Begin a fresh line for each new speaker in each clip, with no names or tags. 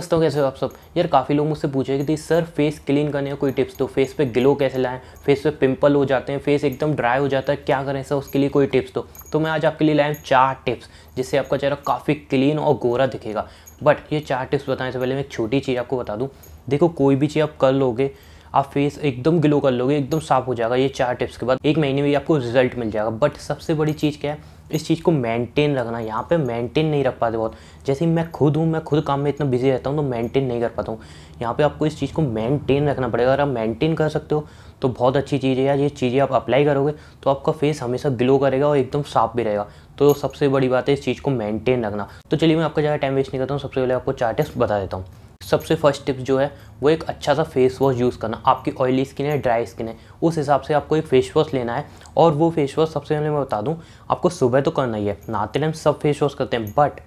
दोस्तों कैसे हो आप सब यार काफ़ी लोग मुझसे पूछे कि सर फेस क्लीन करने का कोई टिप्स दो फेस पे ग्लो कैसे लाएं फेस पे पिंपल हो जाते हैं फेस एकदम ड्राई हो जाता है क्या करें सर उसके लिए कोई टिप्स दो तो मैं आज आपके लिए लाया चार टिप्स जिससे आपका चेहरा काफ़ी क्लीन और गोरा दिखेगा बट ये चार टिप्स बताने से पहले मैं एक छोटी चीज़ आपको बता दूँ देखो कोई भी चीज़ आप कर लोगे आप फेस एकदम ग्लो कर लोगे एकदम साफ हो जाएगा ये चार टिप्स के बाद एक महीने में आपको रिजल्ट मिल जाएगा बट सबसे बड़ी चीज़ क्या है इस चीज़ को मेंटेन रखना यहाँ पे मेंटेन नहीं रख पाते बहुत जैसे मैं खुद हूँ मैं खुद काम में इतना बिजी रहता हूँ तो मेंटेन नहीं कर पाता हूँ यहाँ पे आपको इस चीज़ को मेंटेन रखना पड़ेगा अगर आप मेंटेन कर सकते हो तो बहुत अच्छी चीज़ है यार ये चीज़ें आप अप्लाई करोगे तो आपका फेस हमेशा ग्लो करेगा और एकदम साफ भी रहेगा तो सबसे बड़ी बात है इस चीज़ को मेंटेन रखना तो चलिए मैं आपका ज़्यादा टाइम वेस्ट नहीं करता हूँ सबसे पहले आपको चार टिप्स बता देता हूँ सबसे फर्स्ट टिप्स जो है वो एक अच्छा सा फेस वॉश यूज़ करना आपकी ऑयली स्किन है ड्राई स्किन है उस हिसाब से आपको एक फेस वॉश लेना है और वो फेस वॉश सबसे पहले मैं बता दूँ आपको सुबह तो करना ही है नहाते टाइम सब फेस वॉश करते हैं बट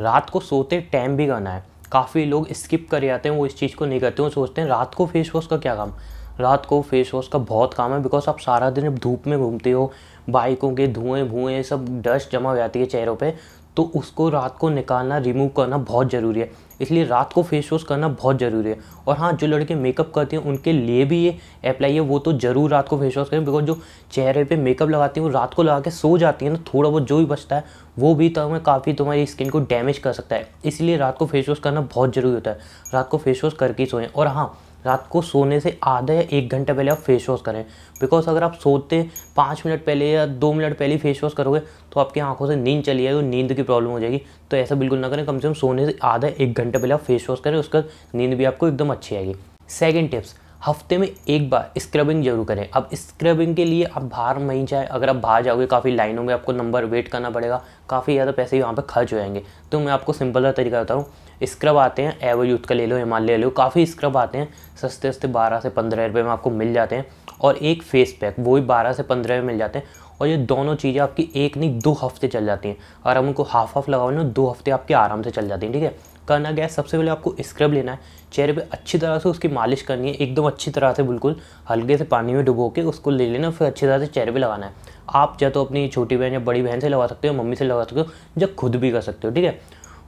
रात को सोते टाइम भी करना है काफ़ी लोग स्किप कर जाते हैं वो इस चीज़ को नहीं करते वो सोचते हैं रात को फेस वॉश का क्या काम रात को फेस वॉश का बहुत काम है बिकॉज आप सारा दिन धूप में घूमते हो बाइकों के धुएँ भुएँ सब डस्ट जमा हो जाती है चेहरों पर तो उसको रात को निकालना रिमूव करना बहुत ज़रूरी है इसलिए रात को फेस वॉश करना बहुत ज़रूरी है और हाँ जो लड़के मेकअप करते हैं उनके लिए भी ये अप्लाई है वो तो ज़रूर रात को फेस वॉश करें बिकॉज जो चेहरे पे मेकअप लगाती हैं वो रात को लगा के सो जाती हैं ना थोड़ा बहुत जो भी बचता है वो भी तुम्हें तो काफ़ी तुम्हारी स्किन को डैमेज कर सकता है इसलिए रात को फेस वॉश करना बहुत ज़रूरी होता है रात को फेस वॉश करके सोएँ और हाँ रात को सोने से आधा या एक घंटे पहले आप फेस वॉश करें बिकॉज अगर आप सोते पाँच मिनट पहले या दो मिनट पहले फेस वॉश करोगे तो आपकी आंखों से नींद चली जाएगी और नींद की प्रॉब्लम हो जाएगी तो ऐसा बिल्कुल ना करें कम से कम सोने से आधा एक घंटे पहले आप फेस वॉश करें उसका नींद भी आपको एकदम अच्छी आएगी सेकेंड टिप्स हफ्ते में एक बार स्क्रबिंग जरूर करें अब स्क्रबिंग के लिए आप बाहर नहीं जाए अगर आप बाहर जाओगे काफ़ी लाइनों में आपको नंबर वेट करना पड़ेगा काफ़ी ज़्यादा पैसे वहाँ पर खर्च हो जाएंगे तो मैं आपको सिंपल सा तरीका बताऊँ स्क्रब आते हैं एवो यूथ का ले लो हिमालय ले लो काफ़ी स्क्रब आते हैं सस्ते सस्ते बारह से पंद्रह रुपये में आपको मिल जाते हैं और एक फेस पैक वो भी बारह से पंद्रह में मिल जाते हैं और ये दोनों चीज़ें आपकी एक नहीं दो हफ्ते चल जाती हैं और हम उनको हाफ हाफ लगाओ ना दो हफ्ते आपके आराम से चल जाती हैं ठीक है करना क्या है सबसे पहले आपको स्क्रब लेना है चेहरे पे अच्छी तरह से उसकी मालिश करनी है एकदम अच्छी तरह से बिल्कुल हल्के से पानी में डुबो के उसको ले लेना फिर अच्छी तरह से चेहरे पे लगाना है आप या तो अपनी छोटी बहन या बड़ी बहन से लगा सकते हो मम्मी से लगा सकते हो या खुद भी कर सकते हो ठीक है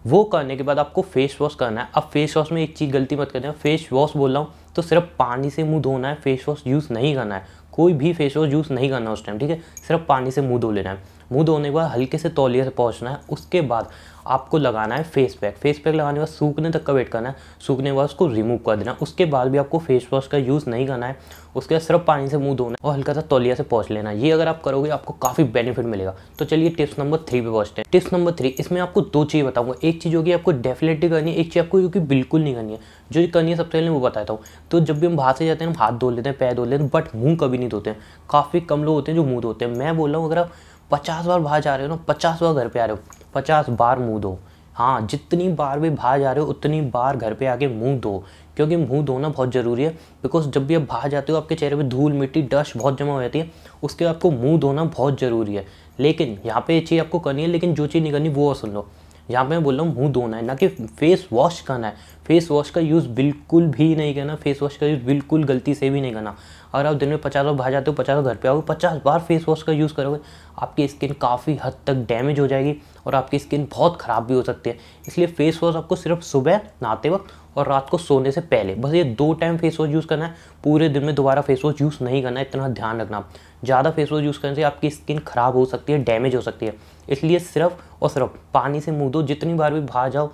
वो करने के बाद आपको फेस वॉश करना है अब फेस वॉश में एक चीज़ गलती मत करना फेस वॉश बोल रहा हूँ तो सिर्फ पानी से मुंह धोना है फेस वॉश यूज़ नहीं करना है कोई भी फेस वॉश यूज़ नहीं करना उस टाइम ठीक है सिर्फ पानी से मुंह धो लेना है मुंह धोने के बाद हल्के से तौलिए से पहुँचना है उसके बाद आपको लगाना है फेस पैक फेस पैक लगाने के बाद सूखने तक का वेट करना है सूखने के बाद उसको रिमूव कर देना उसके बाद भी आपको फेस वॉश का यूज़ नहीं करना है उसके बाद सिर्फ पानी से मुंह धोना और हल्का सा तौलिया से पहुँच लेना ये अगर आप करोगे आपको काफ़ी बेनिफिट मिलेगा तो चलिए टिप्स नंबर थ्री पर पहुँचते हैं टिप्स नंबर थ्री इसमें आपको दो चीज़ बताऊँगा एक चीज़ होगी आपको डेफिनेटली करनी है एक चीज़ आपको जो कि बिल्कुल नहीं करनी है जो करनी है सबसे पहले वो बताता हूँ तो जब भी हम बाहर से जाते हैं हम हाथ धो लेते हैं पैर धो लेते हैं बट मुँह कभी नहीं धोते हैं काफ़ी कम लोग होते हैं जो मुँह धोते हैं मैं बोल रहा हूँ अगर आप पचास बार बाहर जा रहे हो ना पचास बार घर पे आ रहे हो पचास बार मुँह दो हाँ जितनी बार भी बाहर जा रहे हो उतनी बार घर पे आके मुंह धो क्योंकि मुंह धोना बहुत ज़रूरी है बिकॉज जब भी आप बाहर जाते हो आपके चेहरे पे धूल मिट्टी डस्ट बहुत जमा हो जाती है उसके आपको मुंह धोना बहुत ज़रूरी है लेकिन यहाँ पे ये चीज़ आपको करनी है लेकिन जो चीज़ नहीं करनी वो सुन लो यहाँ पे मैं बोल रहा हूँ मुँह धोना है ना कि फेस वॉश करना है फेस वॉश का यूज़ बिल्कुल भी नहीं करना फेस वॉश का यूज़ बिल्कुल गलती से भी नहीं करना अगर आप दिन में पचास बार बाहर जाते हो पचास घर पे आओगे पचास बार फेस वॉश का यूज़ करोगे आपकी स्किन काफ़ी हद तक डैमेज हो जाएगी और आपकी स्किन बहुत ख़राब भी हो सकती है इसलिए फेस वॉश आपको सिर्फ सुबह नहाते वक्त और रात को सोने से पहले बस ये दो टाइम फेस वॉश यूज़ करना है पूरे दिन में दोबारा फेस वॉश यूज़ नहीं करना है इतना ध्यान रखना ज़्यादा फेस वॉश यूज़ करने से आपकी स्किन ख़राब हो सकती है डैमेज हो सकती है इसलिए सिर्फ और सिर्फ पानी से मुँह धो जितनी बार भी बाहर जाओ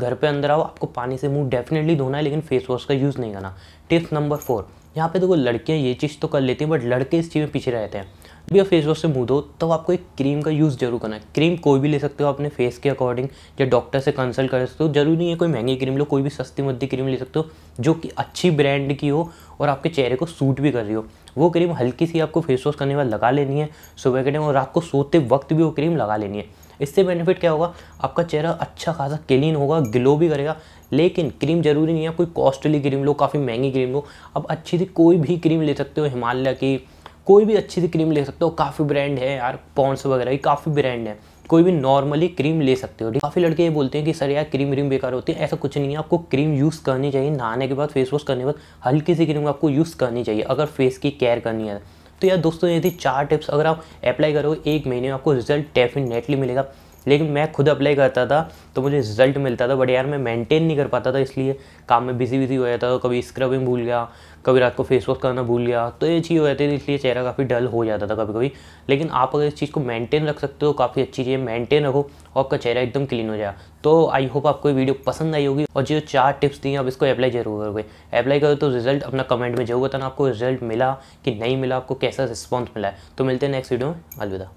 घर पे अंदर आओ आपको पानी से मुंह डेफिनेटली धोना है लेकिन फेस वॉश का यूज़ नहीं करना टिप्स नंबर फोर यहाँ पे देखो लड़कियाँ ये चीज़ तो कर लेती हैं बट लड़के इस चीज़ में पीछे रहते हैं भी आप फेस वॉश से मुँह धो तो आपको एक क्रीम का यूज़ जरूर करना है क्रीम कोई भी ले सकते हो अपने फेस के अकॉर्डिंग या डॉक्टर से कंसल्ट कर सकते हो जरूरी नहीं है कोई महंगी क्रीम लो कोई भी सस्ती मध्य क्रीम ले सकते हो जो कि अच्छी ब्रांड की हो और आपके चेहरे को सूट भी कर रही हो वो क्रीम हल्की सी आपको फेस वॉश करने के बाद लगा लेनी है सुबह के टाइम और रात को सोते वक्त भी वो क्रीम लगा लेनी है इससे बेनिफिट क्या होगा आपका चेहरा अच्छा खासा क्लीन होगा ग्लो भी करेगा लेकिन क्रीम जरूरी नहीं है कोई कॉस्टली क्रीम लो काफ़ी महंगी क्रीम लो आप अच्छी सी कोई भी क्रीम ले सकते हो हिमालय की कोई भी अच्छी सी क्रीम ले सकते हो काफ़ी ब्रांड है यार पॉन्स वगैरह भी काफ़ी ब्रांड है कोई भी नॉर्मली क्रीम ले सकते हो काफ़ी लड़के ये बोलते हैं कि सर यार क्रीम व्रीम बेकार होती है ऐसा कुछ नहीं है आपको क्रीम यूज़ करनी चाहिए नहाने के बाद फेस वॉश करने के बाद हल्की सी क्रीम आपको यूज़ करनी चाहिए अगर फेस की केयर करनी है तो यार दोस्तों ये थी चार टिप्स अगर आप अप्लाई करोगे एक महीने में आपको रिजल्ट डेफिनेटली मिलेगा लेकिन मैं खुद अप्लाई करता था तो मुझे रिजल्ट मिलता था बट यार मैं मेंटेन नहीं कर पाता था इसलिए काम में बिजी बिजी हो जाता था कभी स्क्रबिंग भूल गया कभी रात को फेस वॉश करना भूल गया तो ये चीज़ हो जाती थी इसलिए चेहरा काफ़ी डल हो जाता था कभी कभी लेकिन आप अगर इस चीज़ को मेंटेन रख सकते हो काफ़ी अच्छी चीज़ है मेंटेन रखो और आपका चेहरा एकदम क्लीन हो जाए तो आई होप आपको ये वीडियो पसंद आई होगी और जो चार टिप्स दी हैं आप इसको अप्लाई जरूर करोगे अप्लाई करो तो रिजल्ट अपना कमेंट में जरूर बताना आपको रिजल्ट मिला कि नहीं मिला आपको कैसा रिस्पॉन्स मिला है तो मिलते हैं नेक्स्ट वीडियो में अलविदा